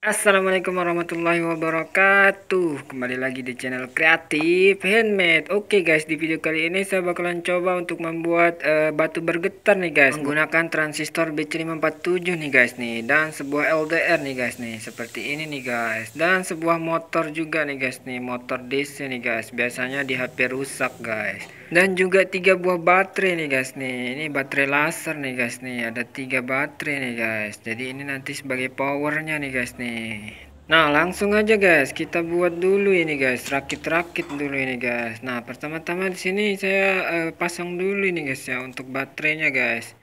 Assalamualaikum warahmatullahi wabarakatuh Kembali lagi di channel kreatif handmade Oke okay guys di video kali ini saya bakalan coba untuk membuat uh, batu bergetar nih guys Menggunakan transistor B 547 nih guys nih Dan sebuah LDR nih guys nih Seperti ini nih guys Dan sebuah motor juga nih guys nih Motor DC nih guys Biasanya di HP rusak guys dan juga tiga buah baterai nih guys nih ini baterai laser nih guys nih ada tiga baterai nih guys jadi ini nanti sebagai powernya nih guys nih nah langsung aja guys kita buat dulu ini guys rakit-rakit dulu ini guys nah pertama-tama di sini saya uh, pasang dulu ini guys ya untuk baterainya guys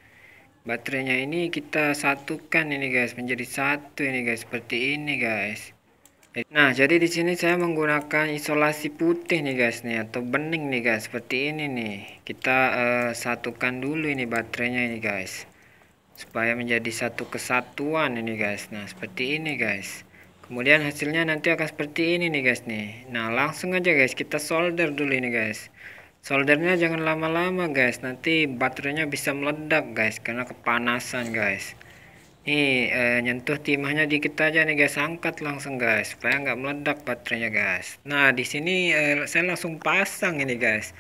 baterainya ini kita satukan ini guys menjadi satu ini guys seperti ini guys Nah, jadi di sini saya menggunakan isolasi putih nih guys nih atau bening nih guys, seperti ini nih. Kita uh, satukan dulu ini baterainya ini guys. Supaya menjadi satu kesatuan ini guys. Nah, seperti ini guys. Kemudian hasilnya nanti akan seperti ini nih guys nih. Nah, langsung aja guys kita solder dulu ini guys. Soldernya jangan lama-lama guys, nanti baterainya bisa meledak guys karena kepanasan guys. Nih, eh, nyentuh timahnya dikit aja nih guys, angkat langsung guys, supaya nggak meledak baterainya guys. Nah, di sini eh, saya langsung pasang ini guys.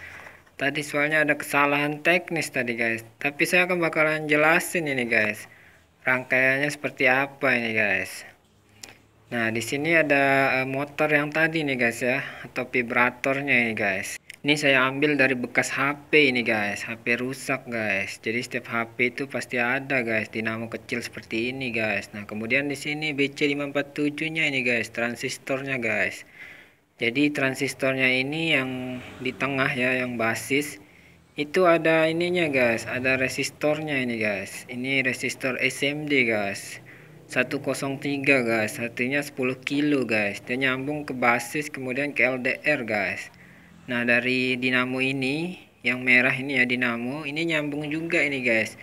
Tadi soalnya ada kesalahan teknis tadi guys, tapi saya akan bakalan jelasin ini guys. Rangkaiannya seperti apa ini guys. Nah, di sini ada eh, motor yang tadi nih guys ya, atau vibratornya ini guys ini saya ambil dari bekas HP ini guys HP rusak guys jadi setiap HP itu pasti ada guys dinamo kecil seperti ini guys nah kemudian di sini BC547 nya ini guys transistornya guys jadi transistornya ini yang di tengah ya yang basis itu ada ininya guys ada resistornya ini guys ini resistor SMD guys 103 guys artinya 10 kilo guys dia nyambung ke basis kemudian ke LDR guys Nah dari dinamo ini yang merah ini ya dinamo ini nyambung juga ini guys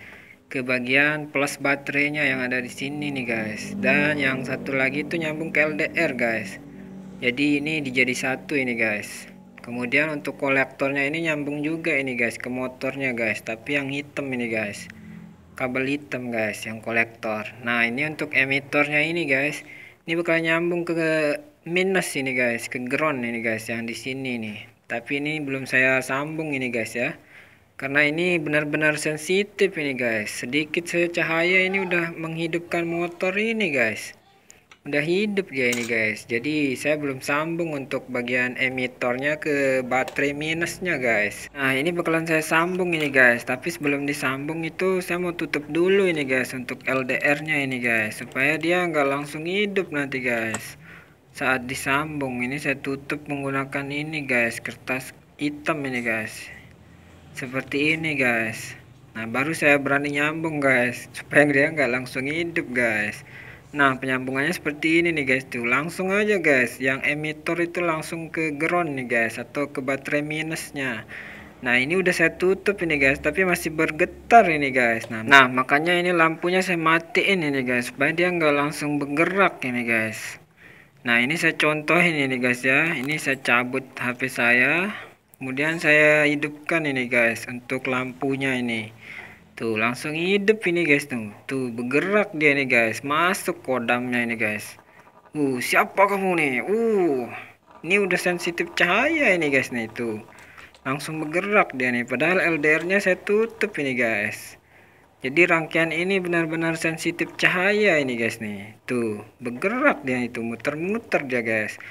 ke bagian plus baterainya yang ada di sini nih guys dan yang satu lagi itu nyambung ke LDR guys jadi ini dijadi satu ini guys kemudian untuk kolektornya ini nyambung juga ini guys ke motornya guys tapi yang hitam ini guys kabel hitam guys yang kolektor nah ini untuk emitornya ini guys ini bakal nyambung ke minus ini guys ke ground ini guys yang di sini nih tapi ini belum saya sambung ini guys ya karena ini benar-benar sensitif ini guys sedikit saya cahaya ini udah menghidupkan motor ini guys udah hidup ya ini guys jadi saya belum sambung untuk bagian emitornya ke baterai minusnya guys nah ini bakalan saya sambung ini guys tapi sebelum disambung itu saya mau tutup dulu ini guys untuk LDR nya ini guys supaya dia nggak langsung hidup nanti guys saat disambung ini saya tutup menggunakan ini guys kertas hitam ini guys seperti ini guys nah baru saya berani nyambung guys supaya dia nggak langsung hidup guys nah penyambungannya seperti ini nih guys tuh langsung aja guys yang emitor itu langsung ke ground nih guys atau ke baterai minusnya Nah ini udah saya tutup ini guys Tapi masih bergetar ini guys Nah, nah makanya ini lampunya saya matiin ini guys Supaya dia nggak langsung bergerak ini guys nah ini saya contohin ini guys ya ini saya cabut HP saya kemudian saya hidupkan ini guys untuk lampunya ini tuh langsung hidup ini guys tuh tuh bergerak dia nih guys masuk kodamnya ini guys uh siapa kamu nih uh ini udah sensitif cahaya ini guys nih tuh langsung bergerak dia nih padahal LDR nya saya tutup ini guys jadi rangkaian ini benar-benar sensitif cahaya ini guys nih tuh bergerak dia itu muter-muter dia guys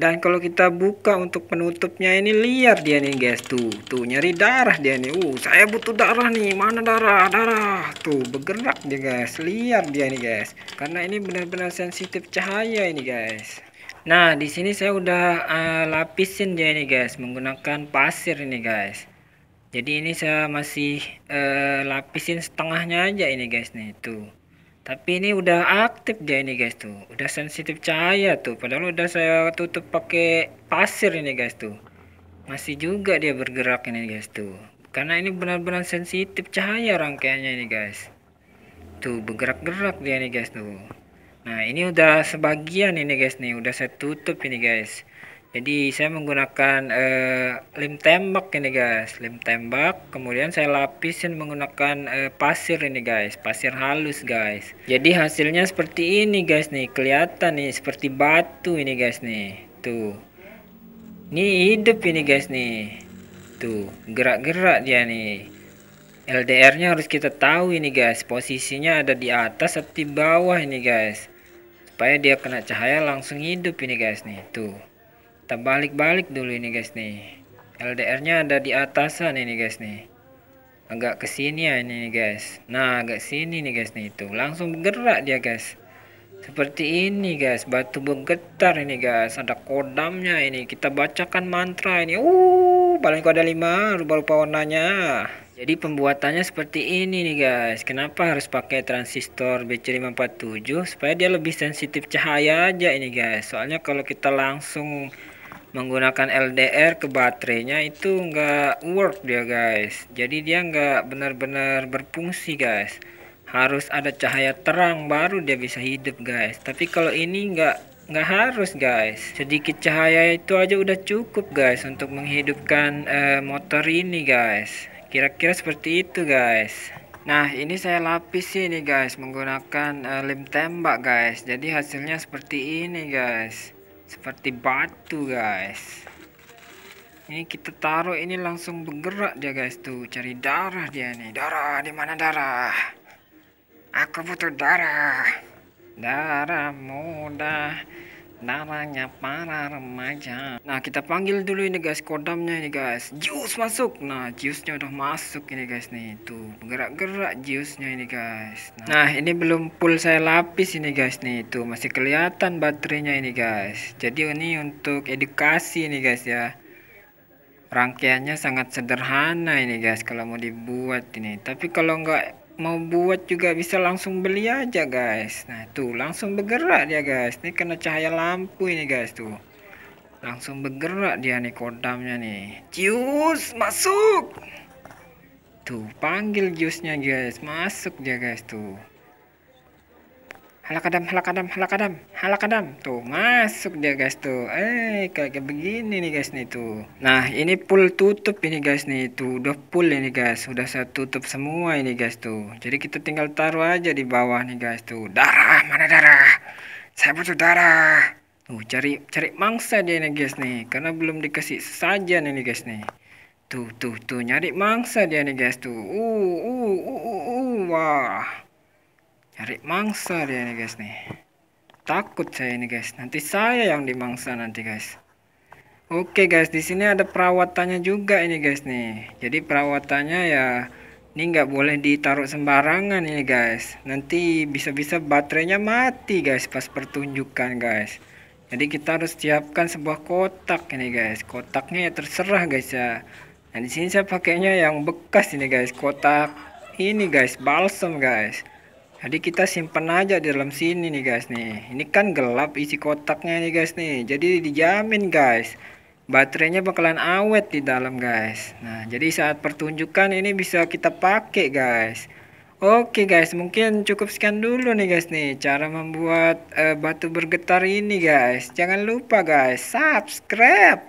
dan kalau kita buka untuk penutupnya ini liar dia nih guys tuh tuh nyari darah dia nih uh saya butuh darah nih mana darah darah tuh bergerak dia guys liar dia nih guys karena ini benar-benar sensitif cahaya ini guys nah di sini saya udah uh, lapisin dia ini guys menggunakan pasir ini guys jadi ini saya masih uh, lapisin setengahnya aja ini guys nih tuh tapi ini udah aktif dia ini guys tuh udah sensitif cahaya tuh padahal udah saya tutup pakai pasir ini guys tuh masih juga dia bergerak ini guys tuh karena ini benar-benar sensitif cahaya rangkaiannya ini guys tuh bergerak-gerak dia nih guys tuh nah ini udah sebagian ini guys nih udah saya tutup ini guys jadi saya menggunakan eh, lem tembak ini guys lem tembak kemudian saya lapisin menggunakan eh, pasir ini guys pasir halus guys jadi hasilnya seperti ini guys nih kelihatan nih seperti batu ini guys nih tuh ini hidup ini guys nih tuh gerak-gerak dia nih LDR nya harus kita tahu ini guys posisinya ada di atas atau di bawah ini guys supaya dia kena cahaya langsung hidup ini guys nih tuh kita balik-balik dulu ini guys nih LDR nya ada di atasan ini guys nih agak kesini ya ini nih guys nah agak sini nih guys nih itu langsung bergerak dia guys seperti ini guys batu bergetar ini guys ada kodamnya ini kita bacakan mantra ini uh paling kok ada lima rupa-rupa warnanya jadi pembuatannya seperti ini nih guys kenapa harus pakai transistor BC547 supaya dia lebih sensitif cahaya aja ini guys soalnya kalau kita langsung menggunakan LDR ke baterainya itu enggak work dia guys jadi dia enggak benar-benar berfungsi guys harus ada cahaya terang baru dia bisa hidup guys tapi kalau ini enggak enggak harus guys sedikit cahaya itu aja udah cukup guys untuk menghidupkan uh, motor ini guys kira-kira seperti itu guys Nah ini saya lapis ini guys menggunakan uh, eh, lem tembak guys Jadi hasilnya seperti ini guys seperti batu guys ini kita taruh ini langsung bergerak dia guys tuh cari darah dia nih darah di mana darah aku butuh darah darah mudah namanya para remaja nah kita panggil dulu ini guys kodamnya ini guys jus masuk nah jusnya udah masuk ini guys nih tuh gerak gerak jusnya ini guys nah. nah ini belum full saya lapis ini guys nih tuh masih kelihatan baterainya ini guys jadi ini untuk edukasi ini guys ya rangkaiannya sangat sederhana ini guys kalau mau dibuat ini tapi kalau nggak mau buat juga bisa langsung beli aja guys nah tuh langsung bergerak dia guys ini kena cahaya lampu ini guys tuh langsung bergerak dia nih kodamnya nih jus masuk tuh panggil jusnya guys masuk dia guys tuh Halakadam, halakadam, halakadam, halakadam. Tuh, masuk dia guys tuh. Eh, kayak begini nih guys nih tuh. Nah, ini full tutup ini guys nih tuh. Udah full ini guys. Udah saya tutup semua ini guys tuh. Jadi kita tinggal taruh aja di bawah nih guys tuh. Darah, mana darah? Saya butuh darah. Tuh, cari cari mangsa dia nih guys nih. Karena belum dikasih sajian ini guys nih. Tuh, tuh, tuh. Nyari mangsa dia nih guys tuh. Uh, uh, uh, uh, uh. Wah cari mangsa dia nih guys nih takut saya ini guys nanti saya yang dimangsa nanti guys oke guys di sini ada perawatannya juga ini guys nih jadi perawatannya ya ini nggak boleh ditaruh sembarangan ini guys nanti bisa-bisa baterainya mati guys pas pertunjukan guys jadi kita harus siapkan sebuah kotak ini guys kotaknya ya terserah guys ya nah di sini saya pakainya yang bekas ini guys kotak ini guys balsam guys jadi kita simpan aja di dalam sini nih guys nih ini kan gelap isi kotaknya nih guys nih jadi dijamin guys baterainya bakalan awet di dalam guys nah jadi saat pertunjukan ini bisa kita pakai guys Oke guys mungkin cukup sekian dulu nih guys nih cara membuat uh, batu bergetar ini guys jangan lupa guys subscribe